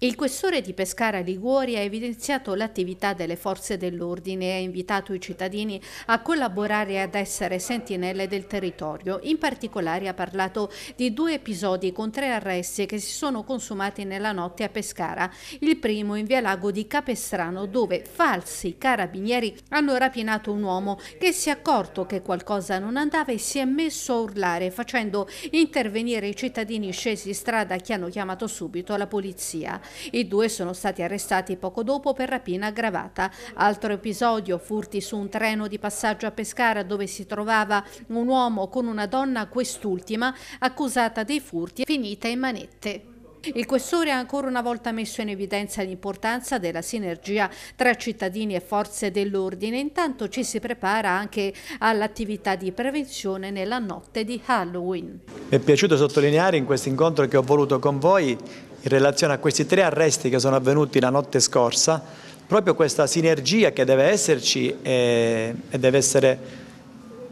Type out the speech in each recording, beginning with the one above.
Il questore di Pescara Liguori ha evidenziato l'attività delle forze dell'ordine e ha invitato i cittadini a collaborare e ad essere sentinelle del territorio. In particolare ha parlato di due episodi con tre arresti che si sono consumati nella notte a Pescara. Il primo in via Lago di Capestrano dove falsi carabinieri hanno rapinato un uomo che si è accorto che qualcosa non andava e si è messo a urlare facendo intervenire i cittadini scesi in strada che hanno chiamato subito la polizia. I due sono stati arrestati poco dopo per rapina aggravata. Altro episodio, furti su un treno di passaggio a Pescara dove si trovava un uomo con una donna, quest'ultima accusata dei furti, finita in manette. Il questore ha ancora una volta messo in evidenza l'importanza della sinergia tra cittadini e forze dell'ordine, intanto ci si prepara anche all'attività di prevenzione nella notte di Halloween. Mi è piaciuto sottolineare in questo incontro che ho voluto con voi in relazione a questi tre arresti che sono avvenuti la notte scorsa, proprio questa sinergia che deve esserci e, deve essere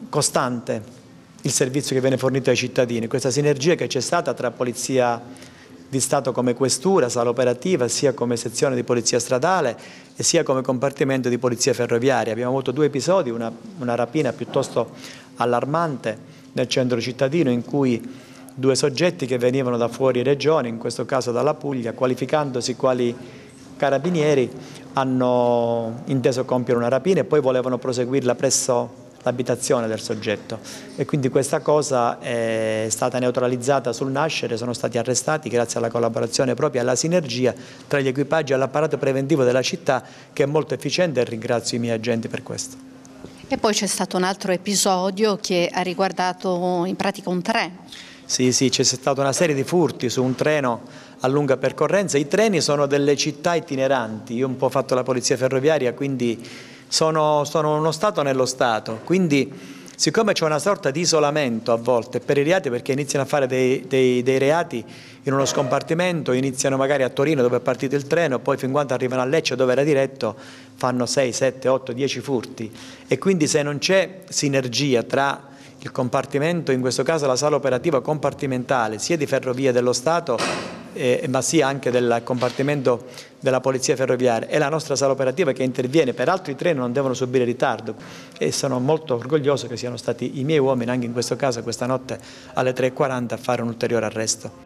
costante il servizio che viene fornito ai cittadini, questa sinergia che c'è stata tra polizia e polizia di Stato come questura, sala operativa, sia come sezione di polizia stradale e sia come compartimento di polizia ferroviaria. Abbiamo avuto due episodi, una, una rapina piuttosto allarmante nel centro cittadino in cui due soggetti che venivano da fuori regione, in questo caso dalla Puglia, qualificandosi quali carabinieri, hanno inteso compiere una rapina e poi volevano proseguirla presso l'abitazione del soggetto e quindi questa cosa è stata neutralizzata sul nascere, sono stati arrestati grazie alla collaborazione proprio e alla sinergia tra gli equipaggi e l'apparato preventivo della città che è molto efficiente e ringrazio i miei agenti per questo. E poi c'è stato un altro episodio che ha riguardato in pratica un treno. Sì, sì, c'è stata una serie di furti su un treno a lunga percorrenza. I treni sono delle città itineranti, io un po' fatto la polizia ferroviaria, quindi sono, sono uno Stato nello Stato, quindi siccome c'è una sorta di isolamento a volte per i reati perché iniziano a fare dei, dei, dei reati in uno scompartimento, iniziano magari a Torino dove è partito il treno, poi fin quando arrivano a Lecce dove era diretto fanno 6, 7, 8, 10 furti e quindi se non c'è sinergia tra il compartimento, in questo caso la sala operativa compartimentale, sia di Ferrovie dello Stato eh, ma sia anche del compartimento della Polizia Ferroviaria e la nostra sala operativa che interviene, peraltro i treni non devono subire ritardo e sono molto orgoglioso che siano stati i miei uomini anche in questo caso questa notte alle 3.40 a fare un ulteriore arresto.